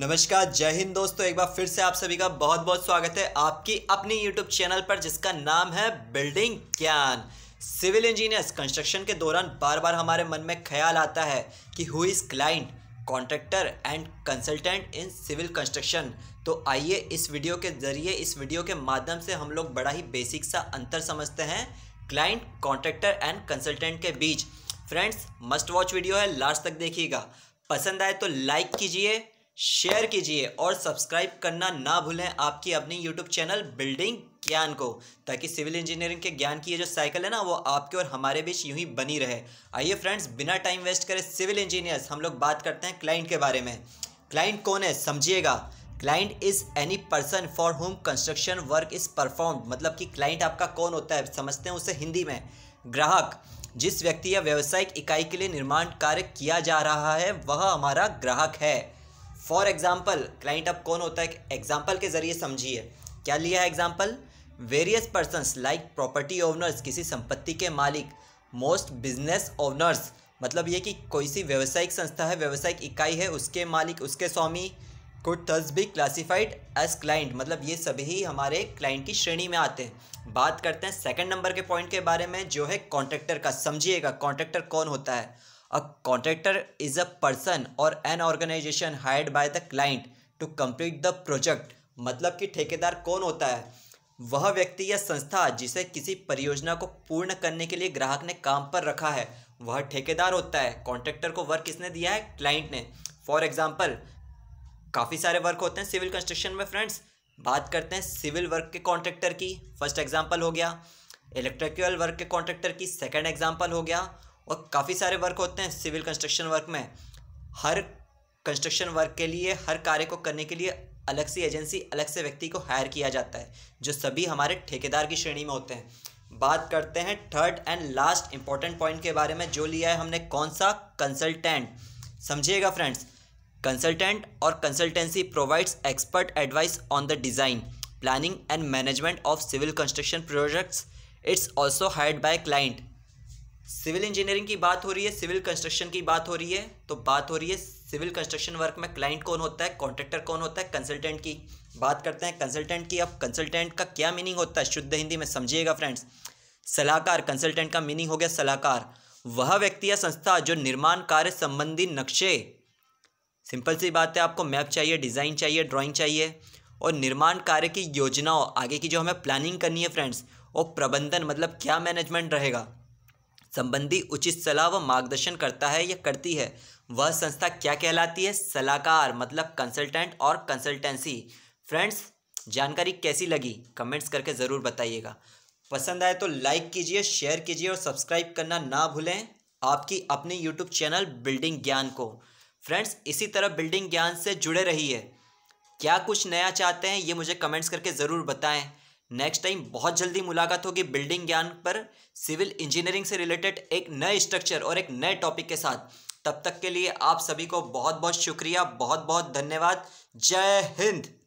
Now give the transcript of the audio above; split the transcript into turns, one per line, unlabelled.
नमस्कार जय हिंद दोस्तों एक बार फिर से आप सभी का बहुत बहुत स्वागत है आपकी अपनी यूट्यूब चैनल पर जिसका नाम है बिल्डिंग ज्ञान सिविल इंजीनियर्स कंस्ट्रक्शन के दौरान बार बार हमारे मन में ख्याल आता है कि who is client contractor and consultant in civil construction तो आइए इस वीडियो के जरिए इस वीडियो के माध्यम से हम लोग बड़ा ही बेसिक सा अंतर समझते हैं क्लाइंट कॉन्ट्रैक्टर एंड कंसल्टेंट के बीच फ्रेंड्स मस्ट वॉच वीडियो है लास्ट तक देखिएगा पसंद आए तो लाइक कीजिए शेयर कीजिए और सब्सक्राइब करना ना भूलें आपकी अपनी यूट्यूब चैनल बिल्डिंग ज्ञान को ताकि सिविल इंजीनियरिंग के ज्ञान की ये जो साइकिल है ना वो आपके और हमारे बीच यूं ही बनी रहे आइए फ्रेंड्स बिना टाइम वेस्ट करें सिविल इंजीनियर्स हम लोग बात करते हैं क्लाइंट के बारे में क्लाइंट कौन है समझिएगा client is any person for whom construction work is perform मतलब कि क्लाइंट आपका कौन होता है समझते हैं उसे हिंदी में ग्राहक जिस व्यक्ति या व्यावसायिक इकाई के लिए निर्माण कार्य किया जा रहा है वह हमारा ग्राहक है फॉर एग्जाम्पल क्लाइंट अब कौन होता है एग्जाम्पल के जरिए समझिए क्या लिया है example various persons like property owners किसी संपत्ति के मालिक मोस्ट बिजनेस ओनर्स मतलब ये कि कोई सी व्यावसायिक संस्था है व्यावसायिक इकाई है उसके मालिक उसके स्वामी कुड थर्स भी क्लासिफाइड एज क्लाइंट मतलब ये सभी ही हमारे क्लाइंट की श्रेणी में आते हैं बात करते हैं सेकंड नंबर के पॉइंट के बारे में जो है कॉन्ट्रैक्टर का समझिएगा कॉन्ट्रैक्टर कौन होता है a contractor is a person और an organisation hired by the client to complete the project मतलब कि ठेकेदार कौन होता है वह व्यक्ति या संस्था जिसे किसी परियोजना को पूर्ण करने के लिए ग्राहक ने काम पर रखा है वह ठेकेदार होता है कॉन्ट्रैक्टर को वर्क किसने दिया है क्लाइंट ने फॉर एग्जाम्पल काफ़ी सारे वर्क होते हैं सिविल कंस्ट्रक्शन में फ्रेंड्स बात करते हैं सिविल वर्क के कॉन्ट्रैक्टर की फर्स्ट एग्जाम्पल हो गया इलेक्ट्रिकल वर्क के कॉन्ट्रैक्टर की सेकेंड एग्जाम्पल हो गया और काफ़ी सारे वर्क होते हैं सिविल कंस्ट्रक्शन वर्क में हर कंस्ट्रक्शन वर्क के लिए हर कार्य को करने के लिए अलग सी एजेंसी अलग से व्यक्ति को हायर किया जाता है जो सभी हमारे ठेकेदार की श्रेणी में होते हैं बात करते हैं third and last important point के बारे में जो लिया है हमने कौन सा कंसल्टेंट समझिएगा फ्रेंड्स कंसल्टेंट और consultancy provides expert advice on the design planning and management of civil construction projects it's also hired by client civil engineering की बात हो रही है सिविल कंस्ट्रक्शन की बात हो रही है तो बात हो रही है सिविल कंस्ट्रक्शन वर्क में क्लाइंट कौन होता है कॉन्ट्रैक्टर कौन होता है कंसल्टेंट की बात करते हैं कंसल्टेंट की अब कंसल्टेंट का क्या मीनिंग होता है शुद्ध हिंदी में समझिएगा फ्रेंड्स सलाहकार कंसल्टेंट का मीनिंग हो गया सलाहकार वह व्यक्ति या संस्था जो निर्माण कार्य संबंधी नक्शे सिंपल सी बात है आपको मैप चाहिए डिज़ाइन चाहिए ड्राइंग चाहिए और निर्माण कार्य की योजनाओं आगे की जो हमें प्लानिंग करनी है फ्रेंड्स और प्रबंधन मतलब क्या मैनेजमेंट रहेगा संबंधी उचित सलाह व मार्गदर्शन करता है या करती है वह संस्था क्या कहलाती है सलाहकार मतलब कंसल्टेंट और कंसल्टेंसी फ्रेंड्स जानकारी कैसी लगी कमेंट्स करके ज़रूर बताइएगा पसंद आए तो लाइक कीजिए शेयर कीजिए और सब्सक्राइब करना ना भूलें आपकी अपनी यूट्यूब चैनल बिल्डिंग ज्ञान को फ्रेंड्स इसी तरह बिल्डिंग ज्ञान से जुड़े रहिए क्या कुछ नया चाहते हैं ये मुझे कमेंट्स करके ज़रूर बताएं नेक्स्ट टाइम बहुत जल्दी मुलाकात होगी बिल्डिंग ज्ञान पर सिविल इंजीनियरिंग से रिलेटेड एक नए स्ट्रक्चर और एक नए टॉपिक के साथ तब तक के लिए आप सभी को बहुत बहुत शुक्रिया बहुत बहुत धन्यवाद जय हिंद